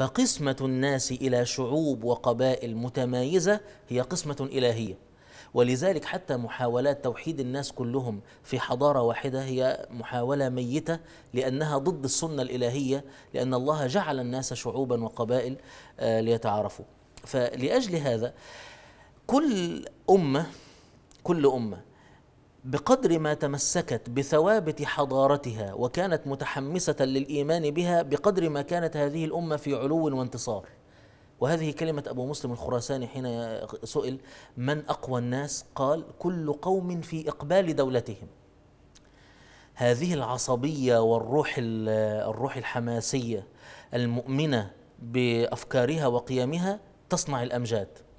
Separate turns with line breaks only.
فقسمة الناس إلى شعوب وقبائل متمايزة هي قسمة إلهية ولذلك حتى محاولات توحيد الناس كلهم في حضارة واحدة هي محاولة ميتة لأنها ضد السنة الإلهية لأن الله جعل الناس شعوبا وقبائل آه، ليتعارفوا فلأجل هذا كل أمة كل أمة بقدر ما تمسكت بثوابت حضارتها وكانت متحمسة للإيمان بها بقدر ما كانت هذه الأمة في علو وانتصار وهذه كلمة أبو مسلم الخراساني حين سئل من أقوى الناس قال كل قوم في إقبال دولتهم هذه العصبية والروح الروح الحماسية المؤمنة بأفكارها وقيمها تصنع الأمجاد